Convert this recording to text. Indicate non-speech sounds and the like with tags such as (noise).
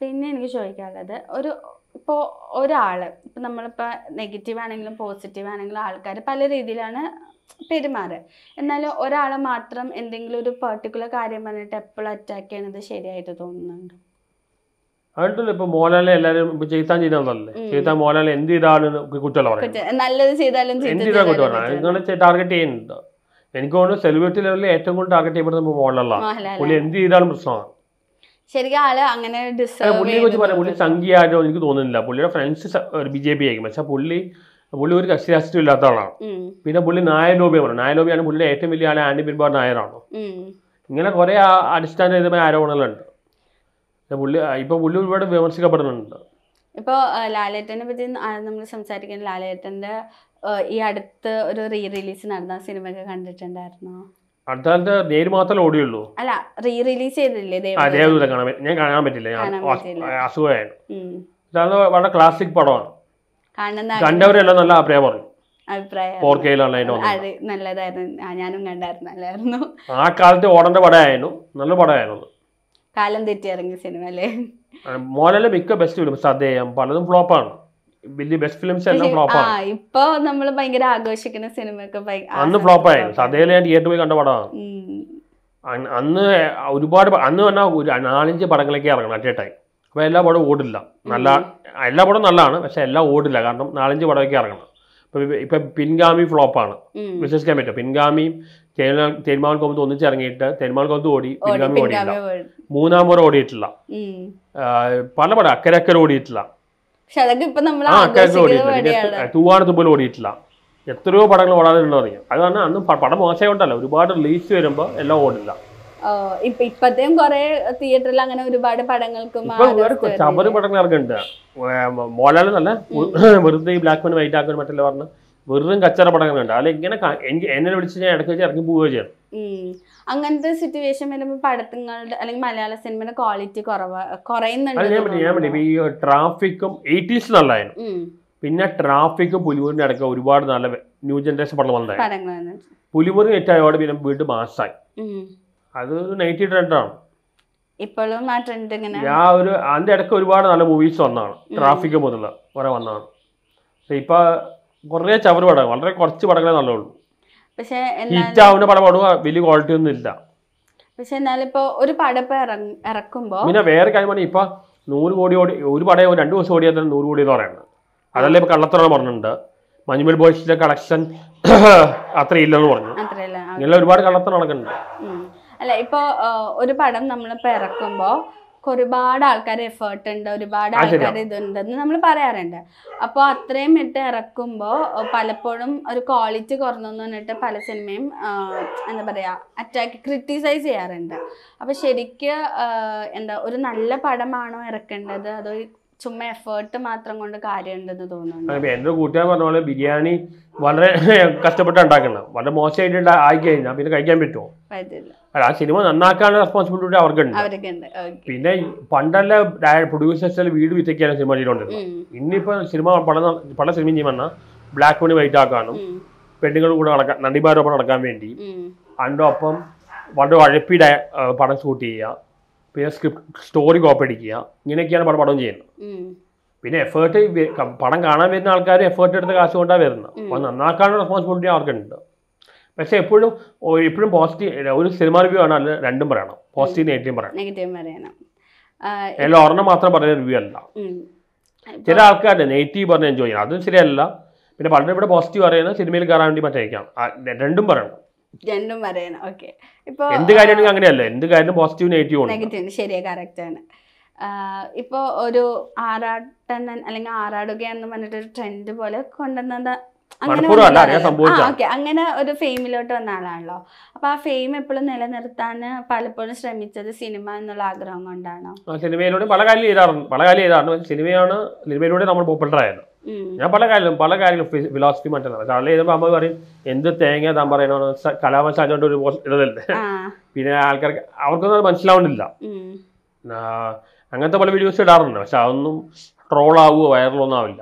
പിന്നെ എനിക്ക് ചോദിക്കാനുള്ളത് ഒരു ഇപ്പോൾ ഒരാൾ ഇപ്പം നമ്മളിപ്പോൾ നെഗറ്റീവ് ആണെങ്കിലും പോസിറ്റീവ് ആണെങ്കിലും ആൾക്കാർ പല രീതിയിലാണ് പെരുമാറുക എന്നാൽ ഒരാളെ മാത്രം എന്തെങ്കിലും ഒരു പെർട്ടിക്കുലർ കാര്യം പറഞ്ഞിട്ട് എപ്പോഴും അറ്റാക്ക് ചെയ്യണത് ശരിയായിട്ട് തോന്നുന്നുണ്ട് അതുകൊണ്ടല്ലേ ഇപ്പൊ മോഹൻലാലിനെ എല്ലാരും ഇപ്പൊ ചെയ്താൻ ചെയ്തല്ലേ ചെയ്താൻ മോഹൻലാൽ എന്ത് ചെയ്താലും കുറ്റമല്ല പറയുന്നത് നല്ലത് ചെയ്താലും എന്ത് ചെയ്താൽ ടാർഗറ്റ് ചെയ്യുന്നുണ്ട് എനിക്ക് തോന്നുന്നു സെലിബ്രിറ്റി ലെവലിൽ ഏറ്റവും കൂടുതൽ ടാർഗറ്റ് ചെയ്യപ്പെടുന്നത് മോഹൻലാലാണ് പുള്ളി എന്ത് ചെയ്താലും പ്രശ്നമാണ് ശരിക്കും അങ്ങനെ പുള്ളിയെ കുറിച്ച് പറയാം പുള്ളി സംഖ്യയായിട്ടോ എനിക്ക് തോന്നുന്നില്ല പുള്ളിയുടെ ഫ്രണ്ട്സ് ബി ജെ പി ആയിരിക്കും പക്ഷെ പുള്ളി പുള്ളി ഒരു കക്ഷി രാഷ്ട്രീയം ഇല്ലാത്ത ആളാണ് പിന്നെ പുള്ളി നായ ലോബിയെ പറഞ്ഞു നായ പുള്ളിയുടെ ഏറ്റവും വലിയ ആളെ ആൻഡി പിൻബാർ നായരാണ് ഇങ്ങനെ കുറെ അടിസ്ഥാനരഹിതമായ ആരോപണങ്ങളുണ്ട് പുള്ളി ഇപ്പൊ പുള്ളി ഒരുപാട് വിമർശിക്കപ്പെടുന്നുണ്ട് ഇപ്പോ ലാലേട്ടനെ പറ്റി നമ്മൾ സംസാരിക്കുന്ന ലാലേട്ടന്റെ ഈ അടുത്ത് ഒരു റീ റിലീസ് നടന്ന സിനിമയൊക്കെ കണ്ടിട്ടുണ്ടായിരുന്നോ അടുത്താലിന്റെ നേര് മാത്രമേ ഓടിയുള്ളൂ അല്ല റീ റിലീസ് ചെയ്തില്ലേ ദേവദൂതം കാണാൻ ഞാൻ കാണാൻ പറ്റില്ല ഞാൻ അസുഖമായിരുന്നു വളരെ ക്ലാസിക് പടമാണ് കണ്ടവരെല്ലാം നല്ല അഭിപ്രായം പറഞ്ഞു നല്ലതായിരുന്നു ആ കാലത്ത് ഓടേണ്ട പടമായിരുന്നു നല്ല പടമായിരുന്നു കാലം തെറ്റി ഇറങ്ങിയ സിനിമ അല്ലേ മോലല്ല മിക്ക ബെസ്റ്റ് ഫിലിം സദേയം പലതും ഫ്ലോപ്പാണ് വലിയ ബെസ്റ്റ് ഫിലിംസ് എല്ലാം ഫ്ലോപ്പ് ആണ് ഇപ്പൊ നമ്മൾ ഭയങ്കര ആഘോഷിക്കുന്ന സിനിമയൊക്കെ അന്ന് ഫ്ലോപ്പ് ആയി സദയിലെ ഞാൻ തിയേറ്ററിൽ പോയി കണ്ട പടമാണ് അന്ന് ഒരുപാട് അന്ന് പറഞ്ഞാൽ ഒരു നാലഞ്ച് പടങ്ങളൊക്കെ ഇറങ്ങണം അറ്റ് ടൈം അപ്പൊ എല്ലാ പടവും ഓടില്ല നല്ല എല്ലാ പടവും നല്ലതാണ് പക്ഷെ എല്ലാം ഓടില്ല കാരണം നാലഞ്ച് പടമൊക്കെ ഇറങ്ങണം ഇപ്പൊ പിൻഗാമി ഫ്ലോപ്പ് ആണ് വിശ്വസിക്കാൻ പറ്റും പിൻഗാമിയും തേന്മാവൻ കോമത്ത് ഒന്നിച്ചിറങ്ങിയിട്ട് തേന്മാവൻ കോമത്ത് ഓടി പിൻഗാമി ഓടിയിട്ടില്ല മൂന്നാം മുറ ഓടിയിട്ടില്ല പല പടം അക്കരക്കര ഓടിയിട്ടില്ല തൂവാനത്ത് പോലും ഓടിയിട്ടില്ല എത്രയോ പടങ്ങൾ ഓടാനുണ്ടോ അറിയാം അതാണ് അന്ന് പടം മോശമായിട്ടല്ല ഒരുപാട് റിലീസ് വരുമ്പോ എല്ലാം ഓടില്ല ഇപ്പൊ കൊറേ തിയേറ്ററിൽ അങ്ങനെ ഒരുപാട് പടങ്ങൾക്കും ചവറ് പടങ്ങൾ ഇറങ്ങുന്നുണ്ട് മോലാലും നല്ല വെറുതെ ബ്ലാക്ക് ആൻഡ് വൈറ്റ് ആക്കാൻ മറ്റെല്ലാം പറഞ്ഞു വെറും കച്ചറ പടങ്ങൾ കണ്ട അല്ല ഇങ്ങനെ എന്നെ വിളിച്ച് ഞാൻ ഇടയ്ക്ക് വെച്ച് ഇറങ്ങി പോവുകയോ ചെയ്യാം അങ്ങനത്തെ സിറ്റുവേഷൻ വരുമ്പോൾ പടത്തങ്ങളുടെ അല്ലെങ്കിൽ മലയാള സിനിമയുടെ ക്വാളിറ്റി കുറവ് കുറയുന്നുണ്ട് ഞാൻ ഈ ട്രാഫിക്കും എയ്റ്റീസ് നല്ലതായിരുന്നു പിന്നെ ട്രാഫിക്കും പുലിമുറിന്റെ അടക്ക ഒരുപാട് നല്ല ന്യൂ ജനറേഷൻ പടം വന്നതായിരുന്നു പുലിമുറി നെറ്റായോടെ പിന്നെ വീണ്ടും മാസായി അത് നൈറ്റി ട്രെൻഡാണ് ഇപ്പോഴും ആ ട്രെൻഡ് ഇങ്ങനെ ആ ഒരു അതിന്റെ ഇടയ്ക്ക് ഒരുപാട് നല്ല മൂവീസ് വന്നതാണ് ട്രാഫിക് മുതല് കുറെ വന്നതാണ് ഇപ്പൊ കുറേ ചവറ് പടം വളരെ കുറച്ച് പടങ്ങളെ നല്ലുള്ളൂ പക്ഷേ ഹിറ്റ് ആവുന്ന പടം പാടുക വലിയ ക്വാളിറ്റി ഒന്നും ഇല്ല പക്ഷെ എന്നാലിപ്പോ ഒരു പടപ്പ് ഇറക്കുമ്പോ പിന്നെ വേറെ കാര്യമാണ് ഇപ്പൊ നൂറ് കോടി ഓടി ഒരു പടയോ രണ്ടു ദിവസം ഓടിയാൽ തന്നെ നൂറ് കോടി എന്ന് പറയുന്നത് അതല്ലേ ഇപ്പൊ കള്ളത്തോടെ പറഞ്ഞിട്ടുണ്ട് മഞ്ഞുമൽ ബോയ്സിന്റെ കളക്ഷൻ (coughs) അത്ര ഇല്ലെന്ന് പറഞ്ഞു ഇങ്ങനെ ഒരുപാട് കള്ളത്തോടെ നടക്കുന്നുണ്ട് അല്ല ഇപ്പോ ഒരു പടം നമ്മളിപ്പോ ഇറക്കുമ്പോ ഒരുപാട് ആൾക്കാർ എഫേർട്ട് ഉണ്ട് ഒരുപാട് ആൾക്കാർ ഇതുണ്ടെന്ന് നമ്മൾ പറയാറുണ്ട് അപ്പോൾ അത്രയും ഇട്ട് ഇറക്കുമ്പോൾ പലപ്പോഴും ഒരു ക്വാളിറ്റി കുറഞ്ഞെന്ന് പറഞ്ഞിട്ട് പല സിനിമയും എന്താ പറയുക അറ്റാക്ക് ക്രിറ്റിസൈസ് ചെയ്യാറുണ്ട് അപ്പോൾ ശരിക്ക് എന്താ ഒരു നല്ല പടമാണോ ഇറക്കേണ്ടത് അതോ ചുമ്മാ എഫേർട്ട് മാത്രം കൊണ്ട് കാര്യമുണ്ടെന്ന് തോന്നുന്നു എന്റെ കൂട്ടുകാർ പറഞ്ഞ പോലെ ബിരിയാണി വളരെ (laughs) കഷ്ടപ്പെട്ട് ഉണ്ടാക്കണം വളരെ മോശമായിട്ട് ആയി കഴിഞ്ഞാൽ പിന്നെ കഴിക്കാൻ പറ്റുമോ ആ സിനിമ നന്നാക്കാനുള്ള റെസ്പോൺസിബിലിറ്റി അവർക്കുണ്ട് പിന്നെ പണ്ടല്ല പ്രൊഡ്യൂസേഴ്സ് വീട് വിറ്റയ്ക്കാണ് സിനിമ ചെയ്തുകൊണ്ടിരുന്നത് ഇന്നിപ്പോ സിനിമ പല പട സിനിമ ചെയ്യുമ്പോൾ ബ്ലാക്ക് മണി വൈറ്റ് ആക്കാനും പെണ്ണുങ്ങളും കൂടെ നടക്കാൻ നടിമാരോടൊപ്പം നടക്കാൻ വേണ്ടി അതിൻ്റെ ഒപ്പം വളരെ ഉഴപ്പിയുടെ പടം ഷൂട്ട് ചെയ്യുക പിന്നെ സ്ക്രിപ്റ്റ് സ്റ്റോറി കോപ്പി അടിക്കുക ഇങ്ങനെയൊക്കെയാണ് പടം പടം ചെയ്യുന്നത് പിന്നെ എഫേർട്ട് പടം കാണാൻ വരുന്ന ആൾക്കാർ എഫേർട്ട് എടുത്ത കാശ് കൊണ്ടാണ് വരുന്നത് അപ്പോൾ നന്നാക്കാനുള്ള റെസ്പോൺസിബിലിറ്റി അവർക്കുണ്ട് പക്ഷെ എപ്പോഴും എപ്പോഴും പോസിറ്റീവ് ഒരു സിനിമ റിവ്യൂ ആണ് അല്ല രണ്ടും പറയണം പോസിറ്റീവ് നെഗറ്റീവ് പറയണം നെഗറ്റീവ് എല്ലാം ഒരെണ്ണം മാത്രം പറയുന്ന റിവ്യൂ അല്ല ചില ആൾക്കാർ നെഗറ്റീവ് പറഞ്ഞ എൻജോയ് ചെയ്യണം അതും ശരിയല്ല പിന്നെ പലരും ഇവിടെ പോസിറ്റീവ് പറയുന്നത് സിനിമയിൽ കയറാൻ വേണ്ടി മറ്റേക്കാം രണ്ടും പറയണം രണ്ടും പറയണം ഓക്കെ ഇപ്പോൾ എന്ത് കാര്യമാണെങ്കിലും അങ്ങനെയല്ല എന്ത് കാര്യം പോസിറ്റീവ് നെഗറ്റീവ് നെഗറ്റീവ് ശരിയാ കറക്റ്റ് ആണ് ഇപ്പോൾ ഒരു ആറാട്ടെന്ന് അല്ലെങ്കിൽ ആറാടുകയെന്ന് പറഞ്ഞിട്ടൊരു ട്രെൻഡ് പോലെ കൊണ്ടുവന്നത് അങ്ങനെ അങ്ങനെ ഒരു ഫെയിമിലോട്ട് വന്ന ആളാണല്ലോ അപ്പൊ ആ ഫെയിം എപ്പോഴും നിലനിർത്താൻ പലപ്പോഴും ശ്രമിച്ചത് സിനിമ എന്നുള്ള ആഗ്രഹം കൊണ്ടാണോ സിനിമയിലൂടെ പല കാര്യം ചെയ്താറുണ്ട് പല കാര്യം ചെയ്താറുണ്ട് സിനിമയാണ് സിനിമയിലൂടെ നമ്മൾ പോപ്പുലർ ആയത് ഞാൻ പല കാര്യങ്ങളും പല കാര്യങ്ങളും ഫിലോസഫി മാറ്റുന്നതാണ് കള്ളി എഴുതുമ്പോൾ അമ്മ പറയും എന്ത് തേങ്ങ താൻ പറയണോ കലാപം അതുകൊണ്ട് ഒരു ഇടതല്ലേ പിന്നെ ആൾക്കാർക്ക് അവർക്കൊന്നും മനസ്സിലാവുന്നില്ല അങ്ങനത്തെ പല വീഡിയോസ് ഇടാറുണ്ട് പക്ഷെ അതൊന്നും ട്രോളാവുകയോ വൈറലൊന്നും ആവില്ല